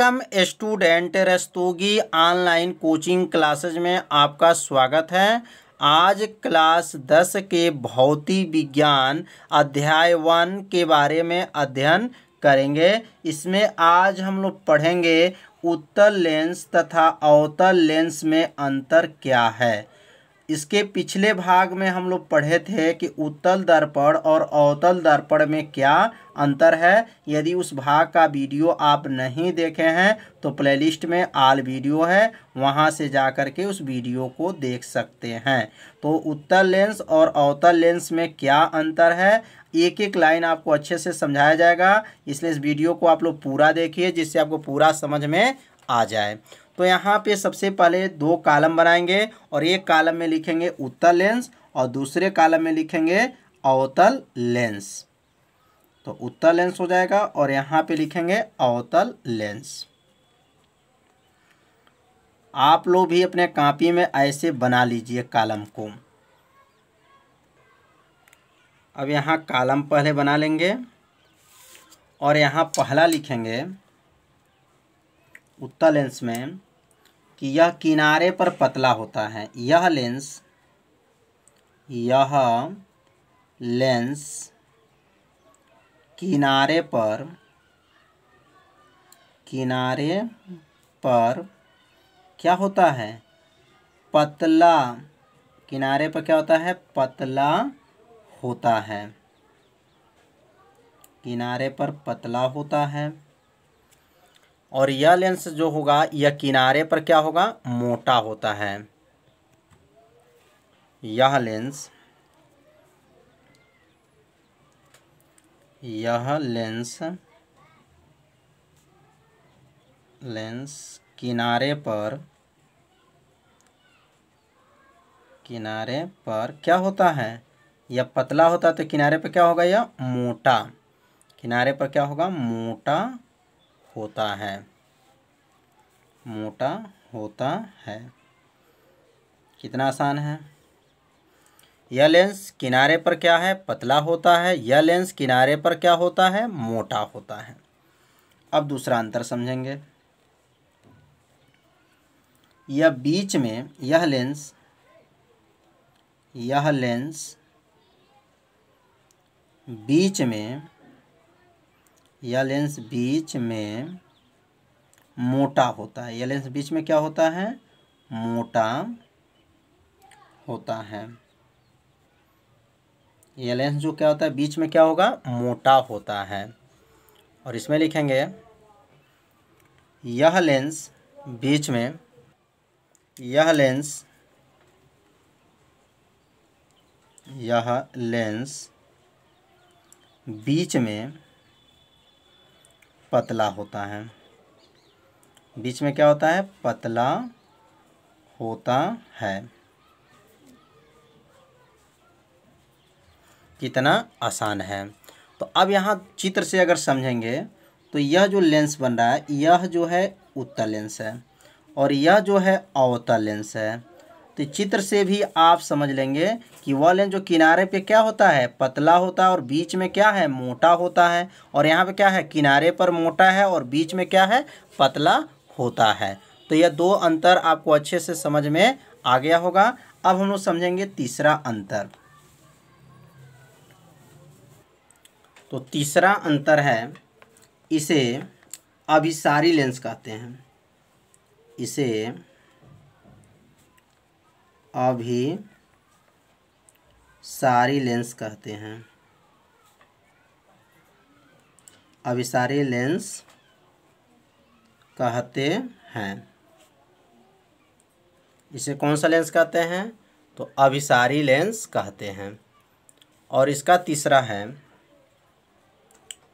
welcome student Rastogi online coaching classes में आपका स्वागत है आज क्लास दस के भौतिक विज्ञान अध्याय वन के बारे में अध्ययन करेंगे इसमें आज हम लोग पढ़ेंगे उत्तल लेंस तथा अवतल लेंस में अंतर क्या है इसके पिछले भाग में हम लोग पढ़े थे कि उत्तल दर्पण और अवतल दर्पण में क्या अंतर है यदि उस भाग का वीडियो आप नहीं देखे हैं तो प्लेलिस्ट में आल वीडियो है वहाँ से जा कर के उस वीडियो को देख सकते हैं तो उत्तल लेंस और अवतल लेंस में क्या अंतर है एक एक लाइन आपको अच्छे से समझाया जाएगा इसलिए इस वीडियो को आप लोग पूरा देखिए जिससे आपको पूरा समझ में आ जाए तो यहाँ पे सबसे पहले दो कालम बनाएंगे और एक कालम में लिखेंगे उत्तल लेंस और दूसरे कालम में लिखेंगे अवतल लेंस तो उत्तल लेंस हो जाएगा और यहाँ पे लिखेंगे अवतल लेंस आप लोग भी अपने कापी में ऐसे बना लीजिए कालम को अब यहाँ कालम पहले बना लेंगे और यहाँ पहला लिखेंगे उत्तल लेंस में कि यह किनारे पर पतला होता है यह लेंस यह लेंस किनारे पर किनारे पर क्या होता है पतला किनारे पर क्या होता है पतला होता है किनारे पर पतला होता है और यह लेंस जो होगा यह किनारे पर क्या होगा मोटा होता है यह लेंस यह लेंस लेंस किनारे पर किनारे पर क्या होता है यह पतला होता है तो किनारे पर क्या होगा यह मोटा किनारे पर क्या होगा मोटा होता है मोटा होता है कितना आसान है यह लेंस किनारे पर क्या है पतला होता है यह लेंस किनारे पर क्या होता है मोटा होता है अब दूसरा अंतर समझेंगे यह बीच में यह लेंस यह लेंस बीच में या लेंस बीच में मोटा होता है या लेंस बीच में क्या होता है मोटा होता है यह लेंस जो क्या होता है बीच में क्या होगा मोटा होता है और इसमें लिखेंगे यह लेंस बीच में यह लेंस यह लेंस बीच में पतला होता है बीच में क्या होता है पतला होता है कितना आसान है तो अब यहाँ चित्र से अगर समझेंगे तो यह जो लेंस बन रहा है यह जो है उत्तल लेंस है और यह जो है अवतल लेंस है तो चित्र से भी आप समझ लेंगे कि वह लेंस जो किनारे पे क्या होता है पतला होता है और बीच में क्या है मोटा होता है और यहाँ पे क्या है किनारे पर मोटा है और बीच में क्या है पतला होता है तो यह दो अंतर आपको अच्छे से समझ में आ गया होगा अब हम लोग समझेंगे तीसरा अंतर तो तीसरा अंतर है इसे अभिसारी लेंस कहते हैं इसे अभी सारी लेंस कहते हैं अभिसारी लेंस कहते हैं इसे कौन सा लेंस कहते हैं तो अभिसारी लेंस कहते हैं और इसका तीसरा है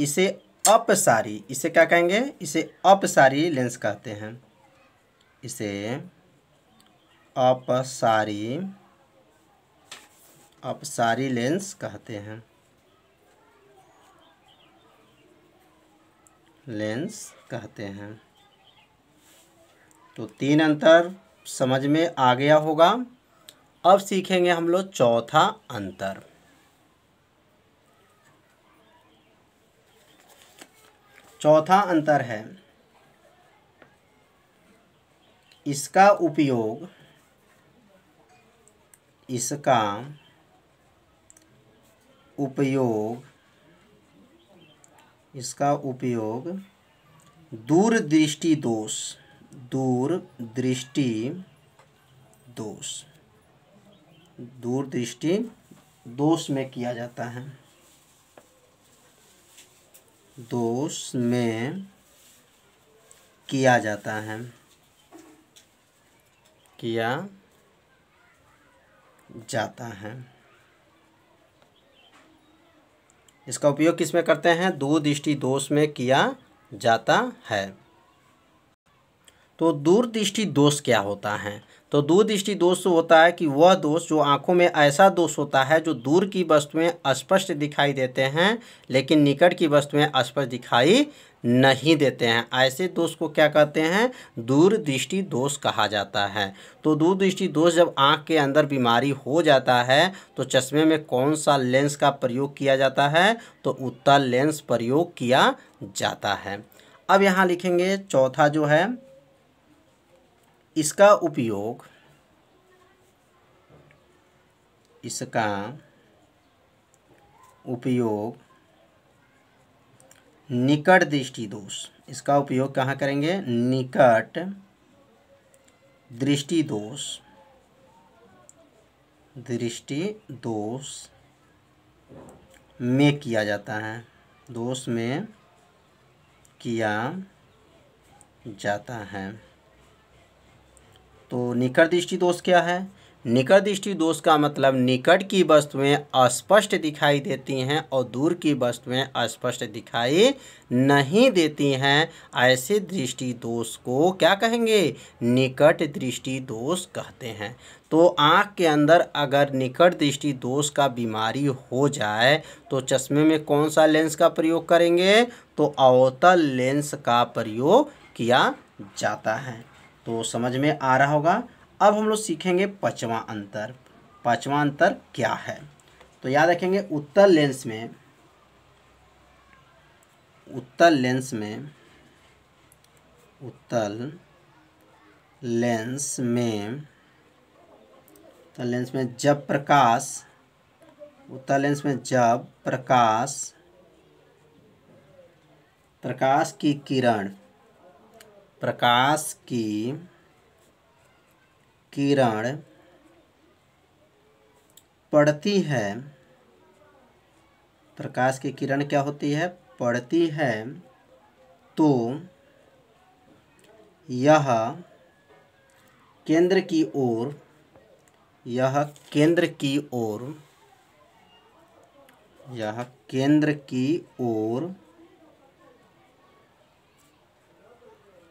इसे अपसारी इसे क्या कहेंगे इसे अपसारी लेंस कहते हैं इसे अपसारी अपसारी लेंस कहते हैं लेंस कहते हैं तो तीन अंतर समझ में आ गया होगा अब सीखेंगे हम लोग चौथा अंतर चौथा अंतर है इसका उपयोग इसका उपयोग इसका उपयोग दूरदृष्टि दोष दूरदृष्टि दोष दूरदृष्टि दोष में किया जाता है दोष में किया जाता है किया जाता है इसका उपयोग किस में करते हैं दूर दृष्टि दोष में किया जाता है तो दूरदृष्टि दोष क्या होता है तो दूरदृष्टि दोष होता है कि वह दोष जो आँखों में ऐसा दोष होता है जो दूर की वस्तुएं स्पष्ट दिखाई देते हैं लेकिन निकट की वस्तुएं स्पष्ट दिखाई नहीं देते हैं ऐसे दोष को क्या कहते हैं दूरदृष्टि दोष कहा जाता है तो दूरदृष्टि दोष जब आँख के अंदर बीमारी हो जाता है तो चश्मे में कौन सा लेंस का प्रयोग किया जाता है तो उत्तर लेंस प्रयोग किया जाता है अब यहाँ लिखेंगे चौथा जो है इसका उपयोग इसका उपयोग निकट दृष्टि दोष इसका उपयोग कहाँ करेंगे निकट दृष्टि दोष दृष्टि दोष में किया जाता है दोष में किया जाता है तो निकट दृष्टि दोष क्या है निकट दृष्टि दोष का मतलब निकट की वस्तुएं अस्पष्ट दिखाई देती हैं और दूर की वस्तुएं अस्पष्ट दिखाई नहीं देती हैं ऐसे दृष्टि दोष को क्या कहेंगे निकट दृष्टि दोष कहते हैं तो आँख के अंदर अगर निकट दृष्टि दोष का बीमारी हो जाए तो चश्मे में कौन सा लेंस का प्रयोग करेंगे तो अवतल लेंस का प्रयोग किया जाता है तो समझ में आ रहा होगा अब हम लोग सीखेंगे पचवा अंतर पचवा अंतर क्या है तो याद रखेंगे उत्तर लेंस में उत्तर लेंस में उत्तर लेंस में उत्तर लेंस में जब प्रकाश उत्तर लेंस में जब प्रकाश प्रकाश की किरण प्रकाश की किरण पड़ती है प्रकाश की किरण क्या होती है पड़ती है तो यह केंद्र की ओर यह केंद्र की ओर यह केंद्र की ओर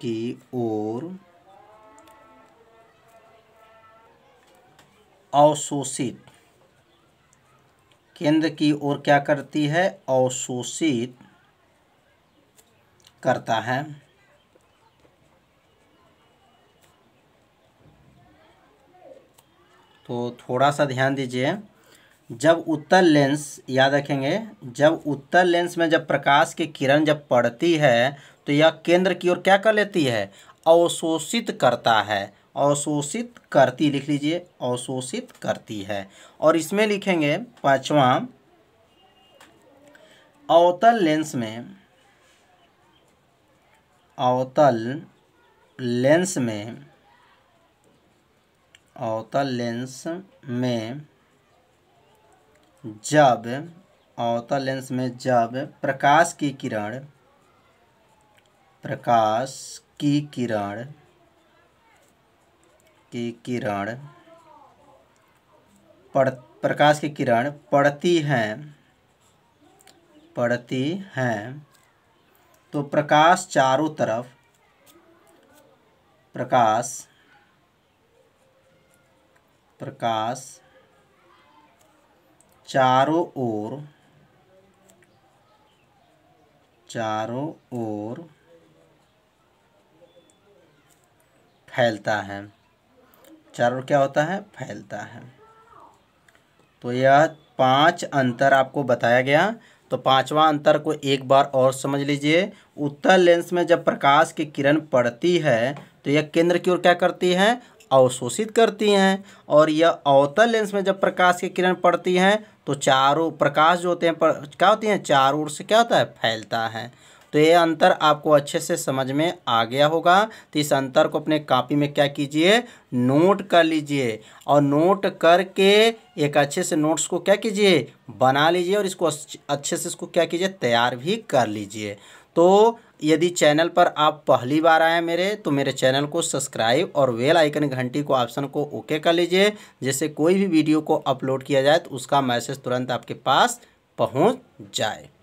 की ओर अवशोषित केंद्र की ओर क्या करती है अवशोषित करता है तो थोड़ा सा ध्यान दीजिए जब उत्तर लेंस याद रखेंगे जब उत्तर लेंस में जब प्रकाश की किरण जब पड़ती है तो यह केंद्र की ओर क्या कर लेती है अवशोषित करता है अवशोषित करती लिख लीजिए अवशोषित करती है और इसमें लिखेंगे पांचवा अवतल लेंस में अवतल लेंस में अवतल लेंस में जब अवतल लेंस में जब प्रकाश की किरण प्रकाश की किरण की किरण पड़ प्रकाश की किरण पड़ती हैं पड़ती हैं तो प्रकाश चारों तरफ प्रकाश प्रकाश चारों ओर चारों ओर फैलता है चारों क्या होता है फैलता है तो यह पांच अंतर आपको बताया गया तो पांचवा अंतर को एक बार और समझ लीजिए उत्तर लेंस में जब प्रकाश की किरण पड़ती है तो यह केंद्र की ओर क्या करती है अवशोषित करती हैं और यह अवतल लेंस में जब प्रकाश की किरण पड़ती हैं तो चारों प्रकाश जो होते हैं पर, क्या होती हैं चार ओर से क्या होता है फैलता है तो ये अंतर आपको अच्छे से समझ में आ गया होगा तो इस अंतर को अपने कापी में क्या कीजिए नोट कर लीजिए और नोट करके एक अच्छे से नोट्स को क्या कीजिए बना लीजिए और इसको अच्छे से इसको क्या कीजिए तैयार भी कर लीजिए तो यदि चैनल पर आप पहली बार आए मेरे तो मेरे चैनल को सब्सक्राइब और वेल आइकन घंटी को ऑप्शन को ओके कर लीजिए जैसे कोई भी वीडियो को अपलोड किया जाए तो उसका मैसेज तुरंत आपके पास पहुंच जाए